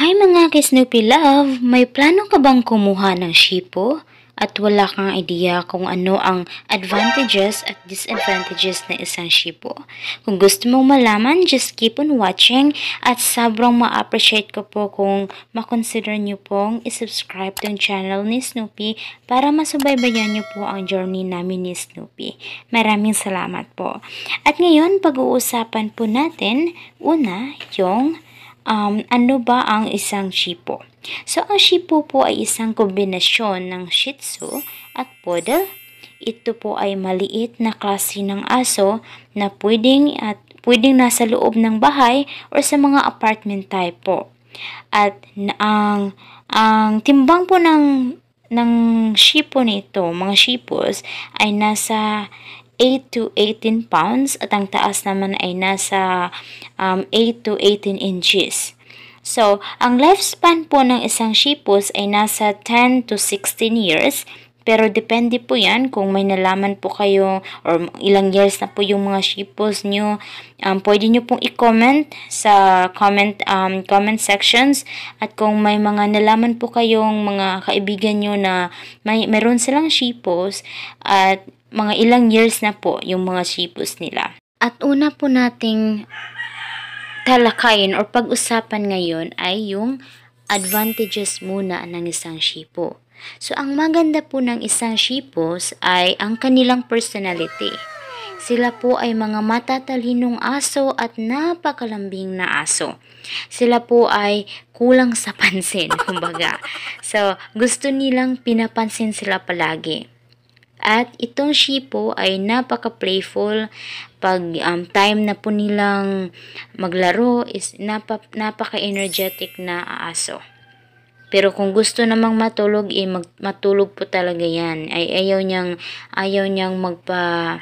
Hi mga ka-Snoopy Love! May plano ka bang kumuha ng shipo? At wala kang idea kung ano ang advantages at disadvantages na isang shipo? Kung gusto mong malaman, just keep on watching at sobrang ma-appreciate ko po kung makonsider niyo pong isubscribe tong channel ni Snoopy para masubaybayan niyo po ang journey namin ni Snoopy. Maraming salamat po. At ngayon, pag-uusapan po natin, una, yung um, ano ba ang isang shipo? So, ang shipo po ay isang kombinasyon ng shih tzu at poodle. Ito po ay maliit na klase ng aso na pwedeng at pwedeng nasa loob ng bahay or sa mga apartment type po. At ang ang timbang po ng ng shipo nito, mga shipos, ay nasa 8 to 18 pounds at ang taas naman ay nasa um, 8 to 18 inches. So, ang lifespan po ng isang shipus ay nasa 10 to 16 years pero depende po yan kung may nalaman po kayo or ilang years na po yung mga shipos nyo. Um, pwede nyo pong i-comment sa comment, um, comment sections. At kung may mga nalaman po kayong mga kaibigan nyo na may, meron silang shipos at mga ilang years na po yung mga shipus nila. At una po nating talakayin or pag-usapan ngayon ay yung advantages muna ng isang shipo. So, ang maganda po ng isang shipos ay ang kanilang personality. Sila po ay mga matatalinong aso at napakalambing na aso. Sila po ay kulang sa pansin, kumbaga. So, gusto nilang pinapansin sila palagi. At itong Shippo ay napaka-playful pag um, time na po nilang maglaro is napa, napaka-energetic na aso. Pero kung gusto namang matulog, eh, mag, matulog po talaga yan. Ay, ayaw niyang, ayaw niyang magpa,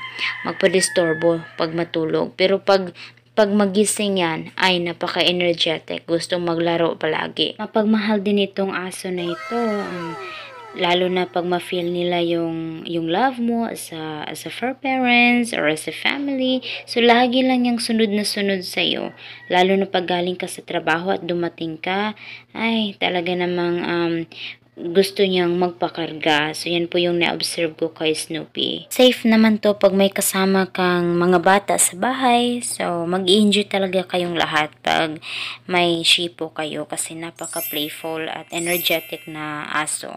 magpa-disturbo pag matulog. Pero pag pag magising yan ay napaka-energetic. Gusto maglaro palagi. Mapagmahal din itong aso na ito. Um, lalo na pag ma-feel nila yung yung love mo as a, as a fair parents or as a family so lagi lang yung sunod na sunod sa iyo lalo na pag galing ka sa trabaho at dumating ka ay talaga namang um, gusto niyang magpakarga. So, yan po yung na-observe ko kay Snoopy. Safe naman to pag may kasama kang mga bata sa bahay. So, mag-enjoy talaga kayong lahat pag may shipo kayo kasi napaka-playful at energetic na aso.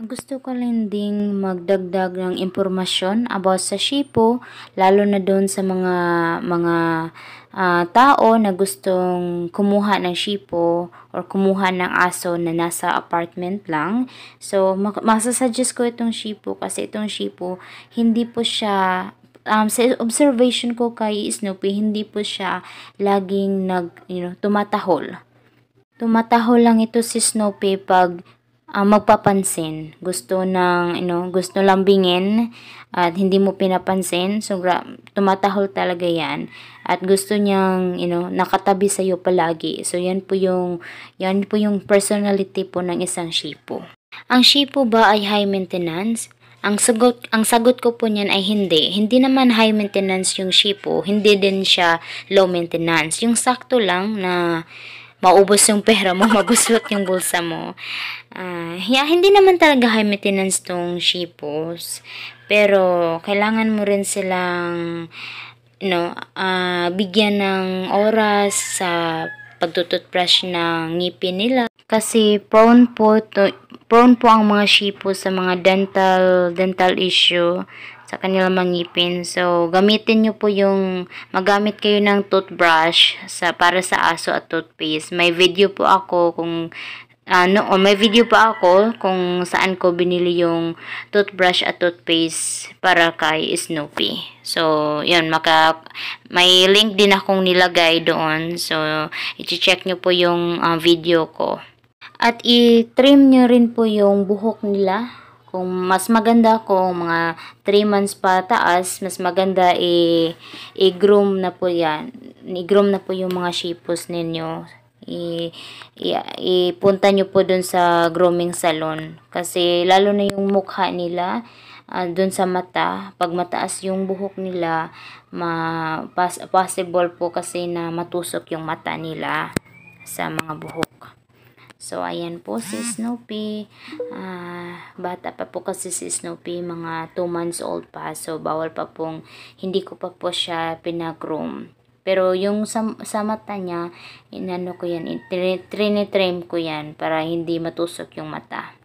Gusto ko rin ding magdagdag ng impormasyon about sa SHIPO, lalo na doon sa mga mga uh, tao na gustong kumuha ng SHIPO or kumuha ng aso na nasa apartment lang. So, masasuggest ko itong SHIPO kasi itong SHIPO, hindi po siya um, sa observation ko kay Snoopy, hindi po siya laging nag, you know, tumatahol. Tumatahol lang ito si Snoopy pag uh, magpapansin. Gusto ng, you know, gusto lambingin at hindi mo pinapansin. So, tumatahol talaga yan. At gusto niyang, you know, nakatabi sa'yo palagi. So, yan po yung, yan po yung personality po ng isang shipo. Ang shipo ba ay high maintenance? Ang sagot, ang sagot ko po niyan ay hindi. Hindi naman high maintenance yung shipo. Hindi din siya low maintenance. Yung sakto lang na maubos yung pera mo, magusot yung bulsa mo. Uh, yeah, hindi naman talaga high maintenance tong shipos. Pero, kailangan mo rin silang, no, know, uh, bigyan ng oras sa pagtututbrush ng ngipin nila. Kasi prone po, to, prone po ang mga shipos sa mga dental, dental issue sa kanilang mga So, gamitin nyo po yung, magamit kayo ng toothbrush sa, para sa aso at toothpaste. May video po ako kung, uh, ah, noon, oh, may video pa ako kung saan ko binili yung toothbrush at toothpaste para kay Snoopy. So, yun, maka, may link din akong nilagay doon. So, iti-check nyo po yung uh, video ko. At i-trim nyo rin po yung buhok nila kung mas maganda kung mga 3 months pa taas, mas maganda i- groom na po yan. I-groom na po yung mga shipos ninyo. I, i, ipunta nyo po dun sa grooming salon. Kasi lalo na yung mukha nila, uh, ah, doon sa mata, pag mataas yung buhok nila, ma possible po kasi na matusok yung mata nila sa mga buhok. So, ayan po si Snoopy. Uh, bata pa po kasi si Snoopy, mga 2 months old pa. So, bawal pa pong, hindi ko pa po siya pinagroom. Pero yung sa, sa mata niya, inano ko yan, trinitrim ko yan para hindi matusok yung mata.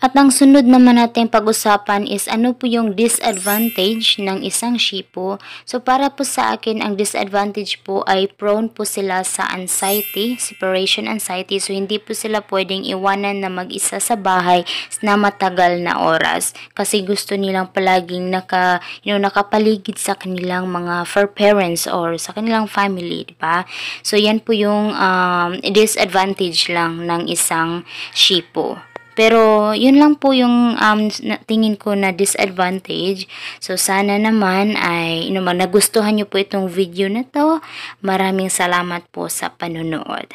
At ang sunod naman natin pag-usapan is ano po yung disadvantage ng isang shipo. So para po sa akin, ang disadvantage po ay prone po sila sa anxiety, separation anxiety. So hindi po sila pwedeng iwanan na mag-isa sa bahay na matagal na oras. Kasi gusto nilang palaging naka, you know, nakapaligid sa kanilang mga for parents or sa kanilang family, di ba? So yan po yung um, disadvantage lang ng isang shipo. Pero, yun lang po yung um, tingin ko na disadvantage. So, sana naman ay naman, nagustuhan nyo po itong video na to. Maraming salamat po sa panunood.